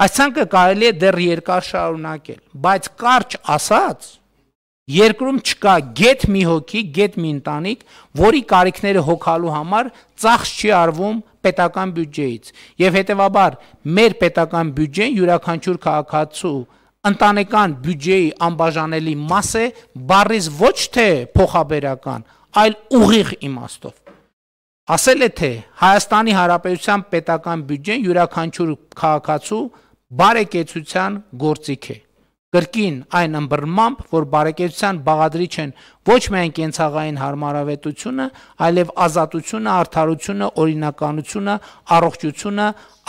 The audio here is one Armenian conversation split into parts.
Այս ցանկը կարելի է դեռ երկար շարունակել, բայց կարճ ասած, երկրում չկա գետ մի հոգի, գետ մի ընտանիք, որի կարիքները հոգալու համար ծախս չի արվում պետական բյուջեից։ Եվ հետևաբար, մեր պետական բյուջեն յուրաքանչյուր քաղաքացու ընտանեկան բյուջեի անբաժանելի մաս է, բառից ոչ թե փոխաբերական, այլ ուղիղ իմաստով։ Ասել է թե Հայաստանի Հանրապետության պետական բյուջեն յուրաքանչյուր քաղաքացու բարեկեցության գործիք է։ Կրկին այն ըմբռնմամբ, որ բարեկեցության բաղադրիչ են ոչ միայն կենցաղային հարմարավետությունը, այլև ազատությունը, արդարությունը, օրինականությունը, առողջությունը,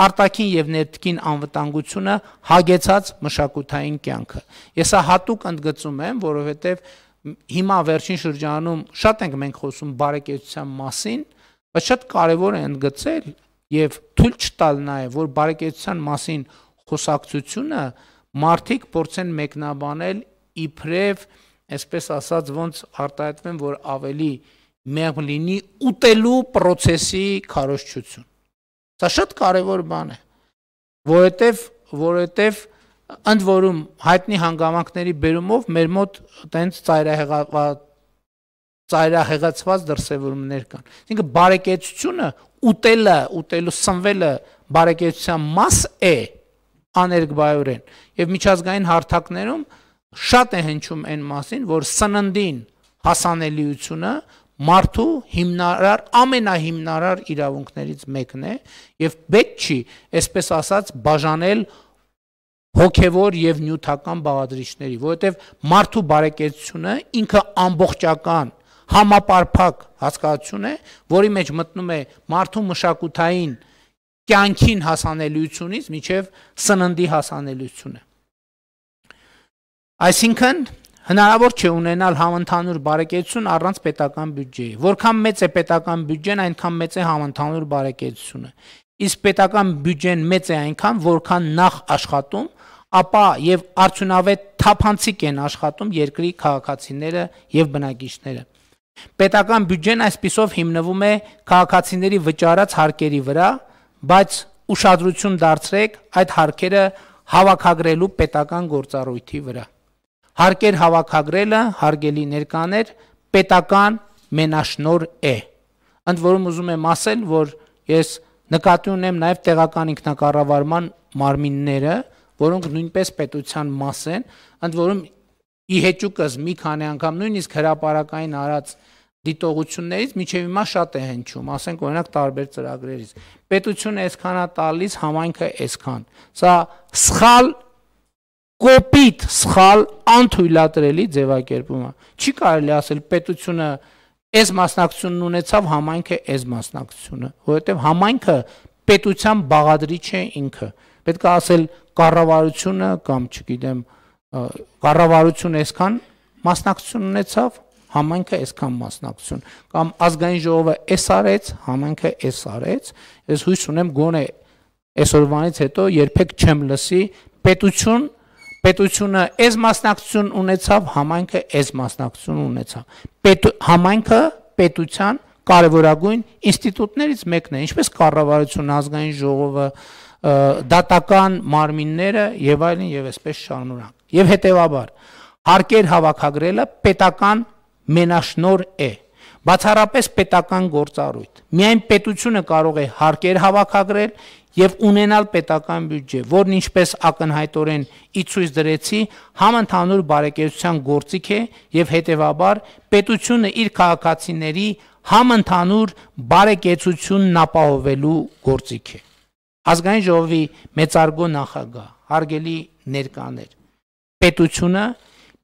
արտաքին եւ ներքին անվտանգությունը, հագեցած մշակութային կյանքը։ Ես հատուկ ընդգծում եմ, որովհետեւ հիմա վերջին շրջանում շատ ենք մենք խոսում բարեկեցության մասին, Բայց շատ կարևոր է ընդգծել եւ թույլ չտալ նաեւ, որ բարեկեցության մասին խոսակցությունը մարդիկ փորձեն մեկնաբանել իբրև այսպես ասած ոնց արտահայտվում որ ավելի մեղ լինի ուտելու process-ի քարոշչություն։ Սա շատ կարևոր բան է, որովհետև որովհետև ընդ որում հայտնի հանգամանքների բերումով մեր մոտ տենց ծայրահեղված ծայրահեղացված դրսևորումներ կան։ Այսինքն բարեկեցությունը ուտելը, ուտելու սնվելը բարեկեցության մաս է աներգբայորեն։ Եվ միջազգային հարթակներում շատ է հնչում այն մասին, որ սննդին հասանելիությունը մարդու հիմնարար ամենահիմնարար իրավունքներից մեկն է եւ պետք չի այսպես ասած բաժանել հոգևոր եւ նյութական բաղադրիչների, որովհետեւ մարդու բարեկեցությունը ինքը ամբողջական համապարփակ հասկացություն է, որի մեջ մտնում է մարդու մշակութային կյանքին հասանելիությունից միջև սննդի հասանելիությունը։ Այսինքն հնարավոր չէ ունենալ համընդհանուր բարեկեցություն առանց պետական բյուջեի։ Որքան մեծ է պետական բյուջեն, այնքան մեծ է համընդհանուր բարեկեցությունը։ Իսկ պետական բյուջեն մեծ է այնքան, որքան նախ աշխատում, ապա եւ արդյունավետ թափանցիկ են աշխատում երկրի քաղաքացիները եւ բնակիչները։ Պետական բյուջեն այսպիսով հիմնվում է քաղաքացիների վճարած հարկերի վրա, բայց ուշադրություն դարձրեք այդ հարկերը հավաքագրելու պետական գործառույթի վրա։ Հարկեր հավաքագրելը հարգելի ներկաներ պետական մենաշնոր է։ Ընդ որում ուզում եմ ասել, որ ես նկատի ունեմ նաև տեղական ինքնակառավարման մարմինները, որոնք նույնպես պետության մաս են, ընդ որում ի հեճուկս մի քանի անգամ նույնիսկ հրաապարակային արած դիտողություններից միջև հիմա շատ է հնչում, ասենք օրինակ տարբեր ծրագրերից։ Պետությունը այսքան է տալիս, համայնքը այսքան։ Սա սխալ կոպիտ, սխալ անթույլատրելի ձևակերպում է։ Չի կարելի ասել պետությունը այս մասնակցությունն ունեցավ համայնքը այս մասնակցությունը, որովհետև համայնքը պետության բաղադրիչ է ինքը։ Պետք է ասել կառավարությունը կամ չգիտեմ, կառավարությունը այսքան մասնակցություն ունեցավ, համայնքը այսքան մասնակցություն, կամ ազգային ժողովը էս արեց, համայնքը էս արեց, ես հույս ունեմ գոնե այսօրվանից հետո երբեք չեմ լսի պետություն պետությունը այս մասնակցություն ունեցավ, համայնքը այս մասնակցություն ունեցավ։ Պետ համայնքը պետության կարևորագույն ինստիտուտներից մեկն է, ինչպես կառավարություն, ազգային ժողովը, դատական մարմինները եւ այլն եւ այսպես շարունակ։ Եվ հետևաբար հարկեր հավաքագրելը պետական մենաշնոր է բացառապես պետական գործառույթ։ Միայն պետությունը կարող է հարկեր հավաքագրել եւ ունենալ պետական բյուջե, որն ինչպես ակնհայտորեն ի ցույց դրեցի, համընդհանուր բարեկեցության գործիք է եւ հետեւաբար պետությունը իր քաղաքացիների համընդհանուր բարեկեցությունն ապահովելու գործիք է։ Ազգային ժողովի մեծարգո նախագահ, հարգելի ներկաներ, պետությունը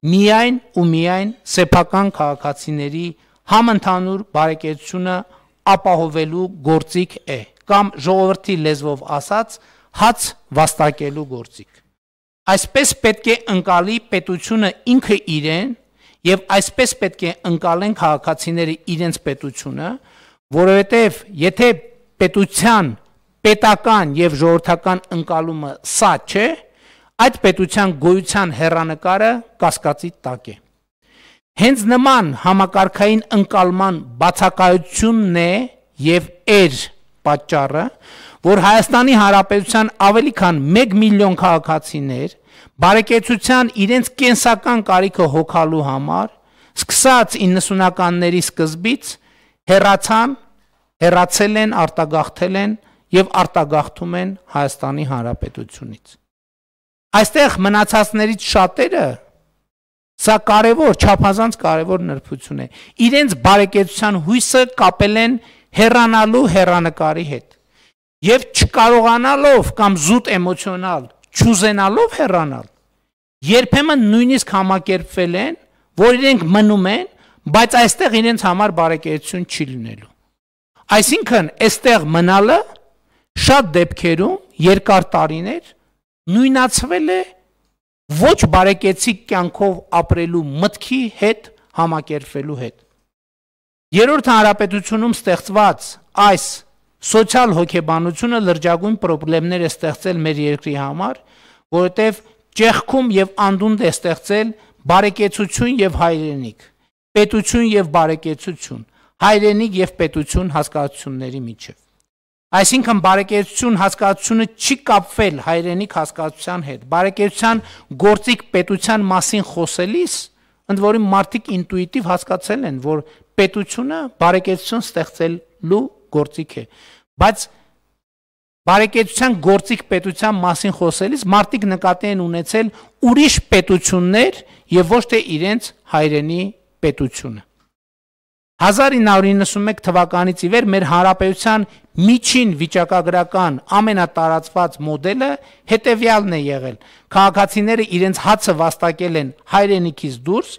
միայն ու միայն սեփական քաղաքացիների համընդհանուր բարեկեցությունը ապահովելու գործիք է կամ ժողովրդի լեզվով ասած հաց վաստակելու գործիք։ Այսպես պետք է ընկալի պետությունը ինքը իրեն եւ այսպես պետք է ընկալեն քաղաքացիները իրենց պետությունը, որովհետեւ եթե պետության պետական եւ ժողովրդական ընկալումը սա չէ, այդ պետության գոյության հերանեկարը կասկածի տակ է։ Հենց նման համակարգային ընկալման բացակայությունն է եւ էր պատճառը, որ Հայաստանի Հանրապետության ավելի քան 1 միլիոն քաղաքացիներ բարեկեցության իրենց կենսական կարիքը հոգալու համար սկսած 90-ականների սկզբից հերացան, հերացել են, արտագաղթել են եւ արտագաղթում են Հայաստանի Հանրապետությունից։ Այստեղ մնացածներից շատերը սա կարևոր, չափազանց կարևոր նրբություն է։ Իրենց բարեկեցության հույսը կապել են հեռանալու հեռանկարի հետ։ Եվ չկարողանալով կամ զուտ էմոցիոնալ չուզենալով հեռանալ, երբեմն նույնիսկ համակերպվել են, որ իրենք մնում են, բայց այստեղ իրենց համար բարեկեցություն չի լինելու։ Այսինքն, այստեղ մնալը շատ դեպքերում երկար տարիներ նույնացվել է ոչ բարեկեցիկ կյանքով ապրելու մտքի հետ համակերպվելու հետ։ Երորդ հանրապետությունում ստեղծված այս սոցիալ հոգեբանությունը լրջագույն խնդիրներ է ստեղծել մեր երկրի համար, որովհետև ճեղքում եւ անդունդ է ստեղծել բարեկեցություն եւ հայրենիք, պետություն եւ բարեկեցություն, հայրենիք եւ պետություն հասկացությունների միջև։ Այսինքն բարեկեցություն հասկացությունը չի կապվել հայրենիք հասկացության հետ։ Բարեկեցության գործիք պետության մասին խոսելիս, ընդ որում մարդիկ ինտուիտիվ հասկացել են, որ պետությունը բարեկեցություն ստեղծելու գործիք է։ Բայց բարեկեցության գործիք պետության մասին խոսելիս մարդիկ նկատի են ունեցել ուրիշ պետություններ եւ ոչ թե իրենց հայրենի պետությունը։ 1991 թվականից ի վեր մեր հանրապետության միջին վիճակագրական ամենատարածված մոդելը հետևյալն է եղել. քաղաքացիները իրենց հացը վաստակել են հայրենիքից դուրս,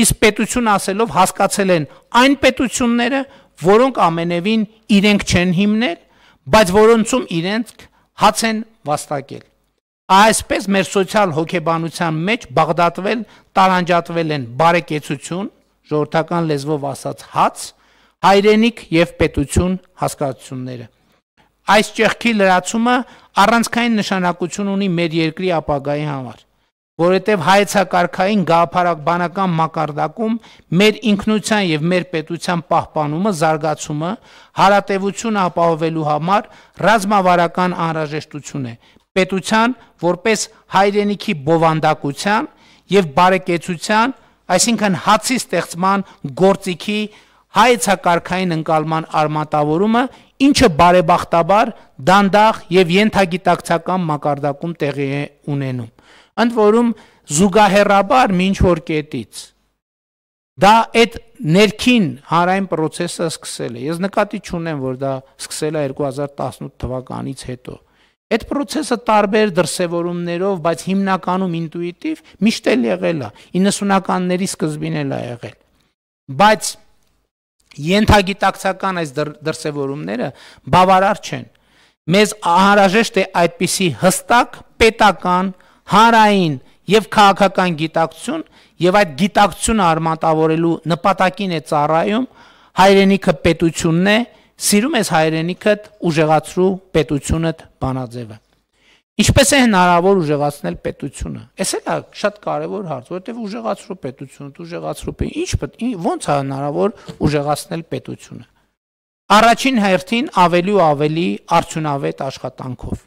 իսկ պետություն ասելով հասկացել են այն պետությունները, որոնք ամենևին իրենք չեն հիմնել, բայց որոնցում իրենք հաց են վաստակել։ Այսպես մեր սոցիալ հոգեբանության մեջ բաղդատվել, տարանջատվել են բարեկեցություն, ժողովրդական լեզվով ասած հաց, հայրենիք եւ պետություն հասկացությունները։ Այս ճեղքի լրացումը առանցքային նշանակություն ունի մեր երկրի ապագայի համար, որովհետև հայեցակարգային գաղափարաբանական մակարդակում մեր ինքնության եւ մեր պետության պահպանումը, զարգացումը, հարատեվությունը ապահովելու համար ռազմավարական անհրաժեշտություն է։ Պետության որպես հայրենիքի բովանդակության եւ բարեկեցության այսինքն հացի ստեղծման գործիքի հայեցակարգային ընկալման արմատավորումը, ինչը բարեբախտաբար դանդաղ եւ ենթագիտակցական մակարդակում տեղի է ունենում։ Ընդ որում զուգահեռաբար ոչ որ կետից դա այդ ներքին հանրային process-ը սկսել է։ Ես նկատի չունեմ, որ դա սկսել է 2018 թվականից հետո։ Այդ process-ը տարբեր դրսևորումներով, բայց հիմնականում ինտուիտիվ միշտ էլ եղել է։ 90-ականների սկզբին էլ է եղել։ Բայց յենթագիտակցական այս դր, դրսևորումները բավարար չեն։ Մեզ անհրաժեշտ է այդպիսի հստակ պետական, հանրային եւ քաղաքական գիտակցություն եւ այդ գիտակցությունը արմատավորելու նպատակին է ծառայում հայրենիքը պետությունն է, պետություն է սիրում ես հայրենիքդ, ուժեղացրու պետությունդ բանաձևը։ Ինչպես է հնարավոր ուժեղացնել պետությունը։ Էս էլ է շատ կարևոր հարց, որովհետև ուժեղացրու պետությունը, ուժեղացրու պետ, ինչ պետք, ո՞նց է հնարավոր ուժեղացնել պետությունը։ Առաջին հերթին ավելի ու ավելի արդյունավետ աշխատանքով։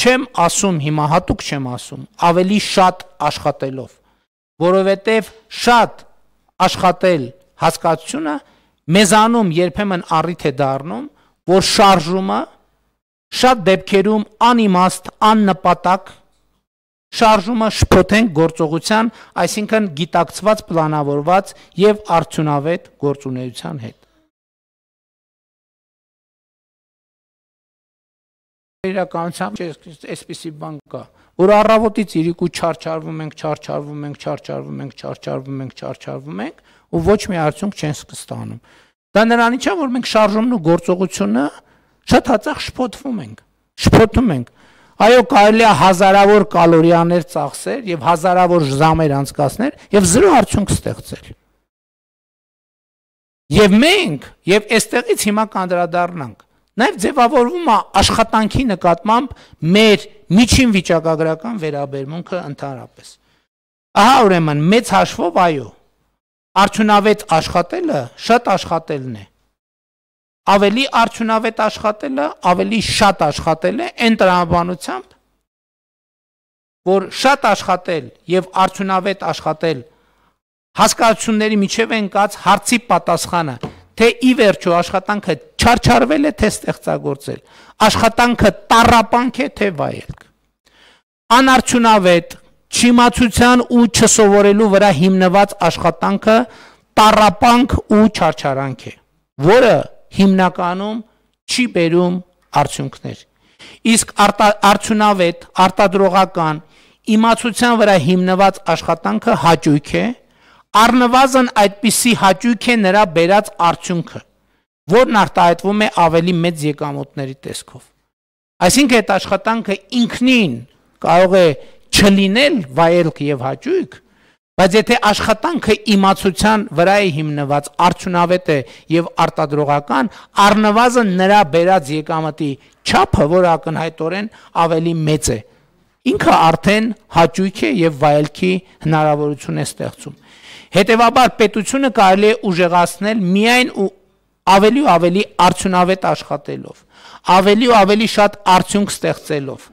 Չեմ ասում հիմա հատուկ չեմ ասում, ավելի շատ աշխատելով, որովհետև շատ աշխատել հասկացությունը մեզանում երբեմն առիթ է դառնում, որ շարժումը շատ դեպքերում անիմաստ, աննպատակ շարժումը շփոթենք գործողության, այսինքն գիտակցված, պլանավորված եւ արդյունավետ գործունեության հետ։ Իրականությամբ այսպիսի բան կա, որ առավոտից իրիկու չարչարվում ենք, չարչարվում ենք, չարչարվում ենք, չարչարվում ենք, չարչարվում ենք ու ոչ մի արդյունք չեն ստանում։ Դա նրանից է, որ մենք շարժումն ու գործողությունը շատ հաճախ շփոթվում ենք, շփոթում ենք։ Այո, կարելի է հազարավոր կալորիաներ ծախսել եւ հազարավոր ժամեր անցկացնել եւ զրո արդյունք ստեղծել։ Եվ մենք, եւ այստեղից հիմա կանդրադառնանք Նաև ձևավորվում է աշխատանքի նկատմամբ մեր միջին վիճակագրական վերաբերմունքը ընդհանրապես։ Ահա ուրեմն մեծ հաշվով այո, արդյունավետ աշխատելը շատ աշխատելն է։ Ավելի արդյունավետ աշխատելը ավելի շատ աշխատել է այն տրամաբանությամբ, որ շատ աշխատել եւ արդյունավետ աշխատել հասկացությունների միջև ընկած հարցի պատասխանը թե ի վերջո աշխատանքը չարչարվել է, թե ստեղծագործել, աշխատանքը տարապանք է, թե վայելք։ Անարդյունավետ, չիմացության ու չսովորելու վրա հիմնված աշխատանքը տարապանք ու չարչարանք է, որը հիմնականում չի բերում արդյունքներ։ Իսկ արդյունավետ, արտադրողական, իմացության վրա հիմնված աշխատանքը հաճույք է, Առնվազն այդպիսի հաճույք է նրա բերած արդյունքը, որն արտահայտվում է ավելի մեծ եկամուտների տեսքով։ Այսինքն այդ աշխատանքը ինքնին կարող է չլինել վայելք եւ հաճույք, բայց եթե աշխատանքը իմացության վրա է հիմնված, արդյունավետ է եւ արտադրողական, առնվազն նրա բերած եկամտի չափը, որ ակնհայտորեն ավելի մեծ է, ինքը արդեն հաճույք է եւ վայելքի հնարավորություն է ստեղծում։ Հետևաբար պետությունը կարելի է ուժեղացնել միայն ու ավելի ու ավելի արդյունավետ աշխատելով, ավելի ու ավելի շատ արդյունք ստեղծելով։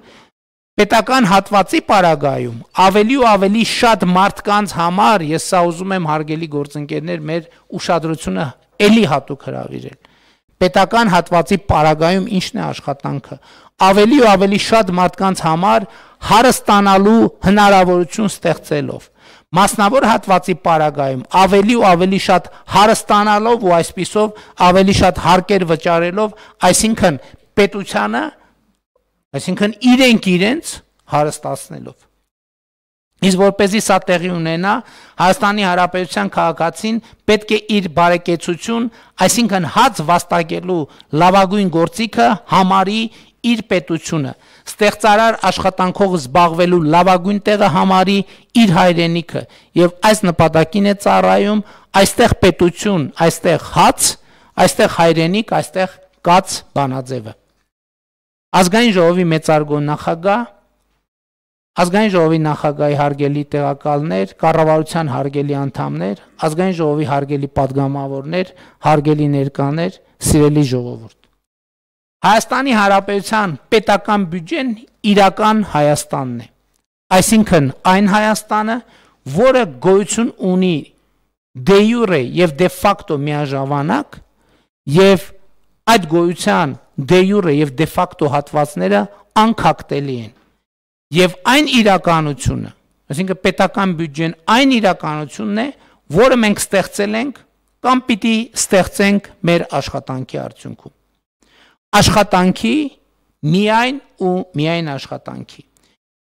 Պետական հատվածի պարագայում ավելի ու ավելի շատ մարդկանց համար ես սա ուզում եմ հարգելի գործընկերներ մեր ուշադրությունը ելի հատուկ հրավիրել։ Պետական հատվածի պարագայում ինչն է աշխատանքը։ Ավելի ու ավելի շատ մարդկանց համար հարստանալու հնարավորություն ստեղծելով Մասնավոր հատվածի պարագայում ավելի ու ավելի շատ հարստանալով ու այսպիսով ավելի շատ հարկեր վճարելով, այսինքն պետությանը, այսինքն իրենք իրենց հարստացնելով։ Իսկ որպեսզի սա տեղի ունենա, Հայաստանի Հանրապետության քաղաքացին պետք է իր բարեկեցություն, այսինքն հաց վաստակելու լավագույն գործիքը համարի իր պետությունը, ստեղծարար աշխատանքով զբաղվելու լավագույն տեղը համարի իր հայրենիքը եւ այս նպատակին է ծառայում այստեղ պետություն, այստեղ հաց, այստեղ հայրենիք, այստեղ կաց բանաձևը։ Ազգային ժողովի մեծարգո նախագահ Ազգային ժողովի նախագահի հարգելի տեղակալներ, կառավարության հարգելի անդամներ, ազգային ժողովի հարգելի падգամավորներ, հարգելի ներկաներ, սիրելի ժողովուրդ Հայաստանի Հանրապետության պետական բյուջեն իրական Հայաստանն է։ Այսինքն այն Հայաստանը, որը գոյություն ունի դե յուրե եւ դե ֆակտո միաժամանակ եւ այդ գոյության դե յուրե եւ դե ֆակտո հատվածները անկախտելի են։ Եվ այն իրականությունը, այսինքն պետական բյուջեն այն իրականությունն է, որը մենք ստեղծել ենք կամ պիտի ստեղծենք մեր աշխատանքի արդյունքում աշխատանքի միայն ու միայն աշխատանքի։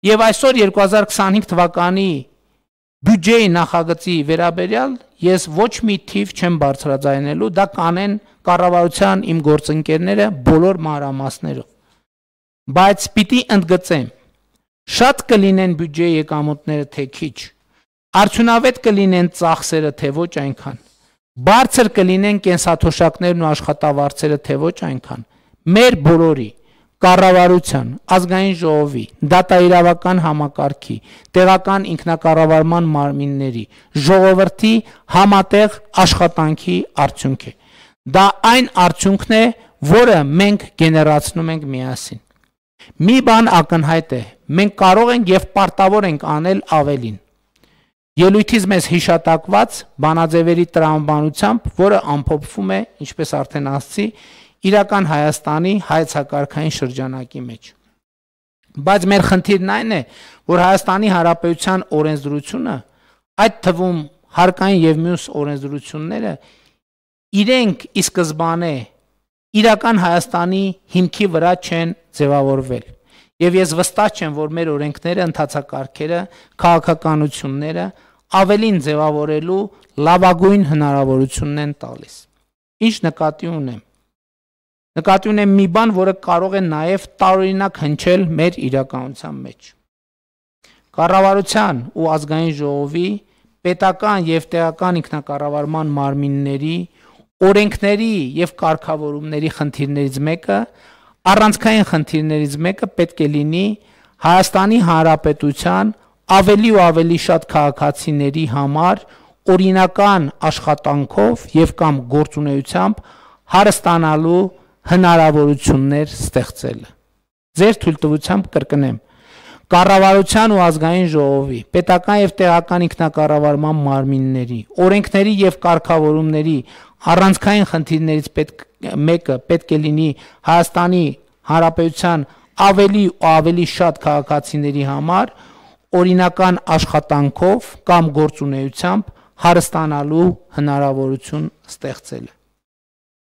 Եվ այսօր 2025 թվականի բյուջեի նախագծի վերաբերյալ ես ոչ մի թիվ չեմ բարձրաձայնելու, դա կանեն կառավարության իմ գործընկերները բոլոր մանրամասներով։ Բայց պիտի ընդգծեմ, շատ կլինեն բյուջեի եկամուտները թե քիչ, արդյունավետ կլինեն ծախսերը թե ոչ այնքան, բարձր կլինեն կենսաթոշակներն ու աշխատավարձերը թե ոչ այնքան, մեր բոլորի կառավարության, ազգային ժողովի, դատաիրավական համակարգի, տեղական ինքնակառավարման մարմինների, ժողովրդի համատեղ աշխատանքի արդյունք է։ Դա այն արդյունքն է, որը մենք գեներացնում ենք միասին։ Մի բան ակնհայտ է, մենք կարող ենք եւ պարտավոր ենք անել ավելին։ Ելույթից մեզ հիշատակված բանաձևերի տրամաբանությամբ, որը ամփոփվում է, ինչպես արդեն ասացի, իրական Հայաստանի հայցակարգային շրջանակի մեջ։ Բայց մեր խնդիրն այն է, որ Հայաստանի Հանրապետության օրենսդրությունը, այդ թվում հարկային եւ մյուս օրենսդրությունները իրենք ի սկզբանե իրական Հայաստանի հիմքի վրա չեն ձևավորվել։ Եվ ես վստահ չեմ, որ մեր օրենքները, ընդհանցակարգերը, քաղաքականությունները ավելին ձևավորելու լավագույն հնարավորությունն են տալիս։ Ինչ նկատի ունեմ։ Նկատի ունեմ մի բան, որը կարող է նաև տարօրինակ հնչել մեր իրականության մեջ։ Կառավարության ու ազգային ժողովի պետական եւ տեղական ինքնակառավարման մարմինների օրենքների եւ կարգավորումների խնդիրներից մեկը առանցքային խնդիրներից մեկը պետք է լինի Հայաստանի Հանրապետության ավելի ու ավելի շատ քաղաքացիների համար օրինական աշխատանքով եւ կամ գործունեությամբ հարստանալու հնարավորություններ ստեղծելը։ Ձեր թույլտվությամբ կրկնեմ կառավարության ու ազգային ժողովի, պետական եւ տեղական ինքնակառավարման մարմինների, օրենքների եւ կարգավորումների առանցքային խնդիրներից պետք մեկը պետք է լինի Հայաստանի Հանրապետության ավելի ու ավելի շատ քաղաքացիների համար օրինական աշխատանքով կամ գործունեությամբ հարստանալու հնարավորություն ստեղծելը։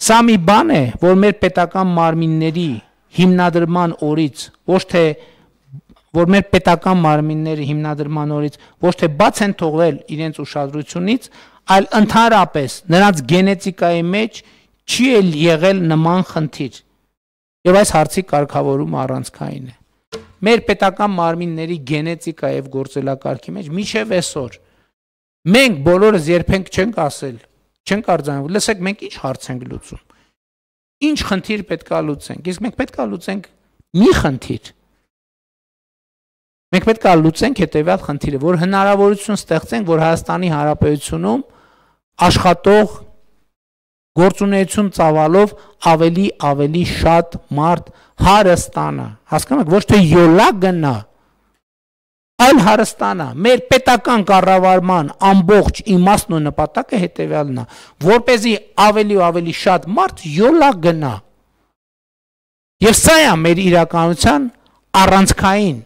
Սա մի բան է, որ մեր պետական մարմինների հիմնադրման օրից ոչ թե որ մեր պետական մարմինների հիմնադրման օրից ոչ թե բաց են թողել իրենց ուշադրությունից, այլ ընդհանրապես նրանց գենետիկայի մեջ չի էլ եղել նման խնդիր։ Եվ այս հարցի կարգավորումը առանցքային է։ Մեր պետական մարմինների գենետիկա եւ գործելակարգի մեջ միջև այսօր մենք բոլորս երբենք չենք ասել, չենք արձանագրում։ Լսեք, մենք ինչ հարց ենք լուծում։ Ինչ խնդիր պետքա լուծենք։ Իսկ մենք պետքա լուծենք մի խնդիր։ Մենք պետքա լուծենք հետեւյալ խնդիրը, որ հնարավորություն ստեղծենք, որ Հայաստանի Հանրապետությունում աշխատող գործունեություն ծավալով ավելի ավելի շատ մարդ հարստանա։ Հասկանու՞մ եք, ոչ թե յոլա գնա, այլ հարստանա։ Մեր պետական կառավարման ամբողջ իմաստն ու նպատակը հետևյալն է, որ เป զի ավելի ու ավելի շատ մարդ յոլա գնա։ Եվ սա է մեր իրականության առանցքային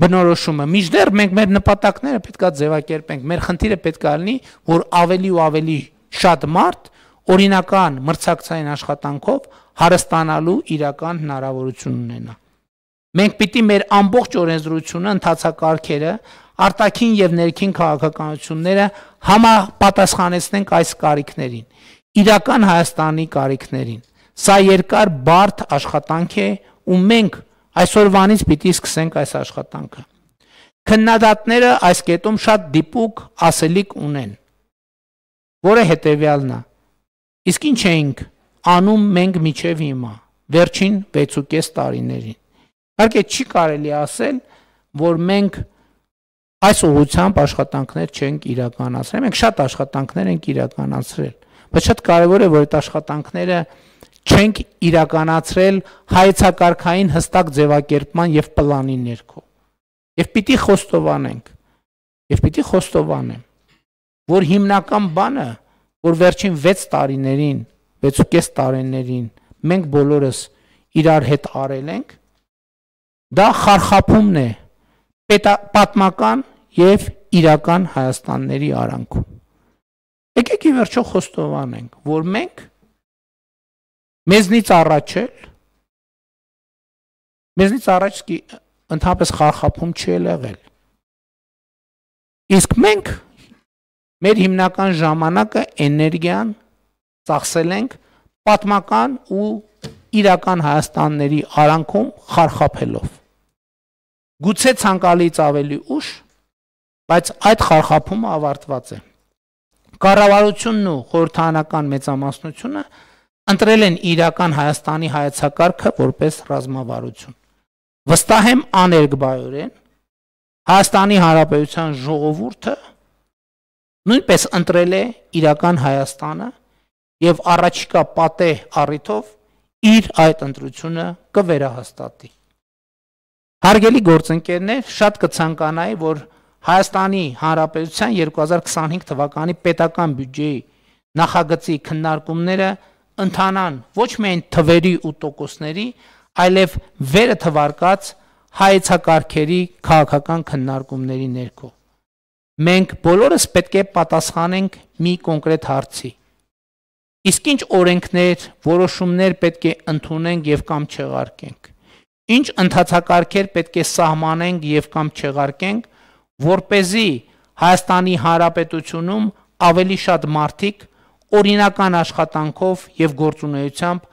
բնորոշումը։ Միջդեռ մենք մեր նպատակները պետքա ձևակերպենք։ Մեր խնդիրը պետքա լինի, որ ավելի ու ավելի շատ մարդ օրինական մրցակցային աշխատանքով հարստանալու իրական հնարավորություն ունենա։ Մենք պիտի մեր ամբողջ օրենսդրությունը, ընդհանցակարգերը, արտաքին եւ ներքին քաղաքականությունները համապատասխանեցնենք այս կարիքներին, իրական Հայաստանի կարիքներին։ Սա երկար բարդ աշխատանք է ու մենք այսօրվանից պիտի սկսենք այս աշխատանքը։ Քննադատները այս կետում շատ դիպուկ ասելիք ունեն, որը հետեւյալն է։ Իսկ ինչ էինք անում մենք միջև հիմա, վերջին 6.5 տարիներին։ Իհարկե չի կարելի ասել, որ մենք այս ուղությամբ աշխատանքներ չենք իրականացրել։ Մենք շատ աշխատանքներ ենք իրականացրել, բայց շատ կարևոր է, որ այդ աշխատանքները չենք իրականացրել հայեցակարգային հստակ ձևակերպման եւ պլանի ներքո։ Եվ պիտի խոստովանենք, եւ պիտի խոստովանեմ, որ հիմնական բանը, որ վերջին 6 տարիներին, 6.5 տարիներին մենք բոլորս իրար հետ արել ենք, Դա խարխափումն է պատմական եւ իրական Հայաստանների արանքում։ Եկեք ի վերջո խոստովանենք, որ մենք մեզնից առաջ էլ մեզնից առաջ ընդհանրապես խարխափում չի եղել։ Իսկ մենք մեր հիմնական ժամանակը էներգիան ծախսել ենք պատմական ու իրական Հայաստանների արանքում խարխափելով։ Գուցե ցանկալից ավելի ուշ, բայց այդ խարխափումը ավարտված է։ Կառավարությունն ու խորհրդանական մեծամասնությունը ընտրել են իրական Հայաստանի հայեցակարգը որպես ռազմավարություն։ Վստահ եմ աներգբայորեն Հայաստանի Հանրապետության ժողովուրդը նույնպես ընտրել է իրական Հայաստանը եւ առաջիկա պատե առիթով իր այդ ընտրությունը կվերահաստատի։ Հարգելի գործընկերներ, շատ կցանկանայի, որ Հայաստանի Հանրապետության 2025 թվականի պետական բյուջեի նախագծի քննարկումները ընթանան ոչ միայն թվերի ու տոկոսների, այլև վերը թվարկած հայեցակարգերի քաղաքական քննարկումների ներքո։ Մենք բոլորս պետք է պատասխանենք մի կոնկրետ հարցի։ Իսկ ինչ օրենքներ, որոշումներ պետք է ընդունենք եւ կամ չեղարկենք ինչ ընդհանցակարգեր պետք է սահմանենք եւ կամ չեղարկենք, որ เป զի Հայաստանի Հանրապետությունում ավելի շատ մարդիկ օրինական աշխատանքով եւ գործունեությամբ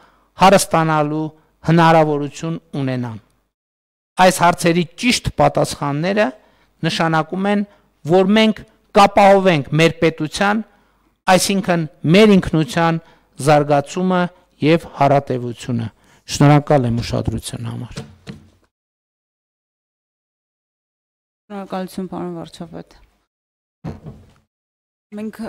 հարստանալու հնարավորություն ունենան։ Այս հարցերի ճիշտ պատասխանները նշանակում են, որ մենք կապահովենք մեր պետության, այսինքն մեր ինքնության զարգացումը եւ հարատեվությունը։ Շնորհակալ եմ ուշադրության համար։ Շնորհակալություն, պարոն վարչապետ։ Մենք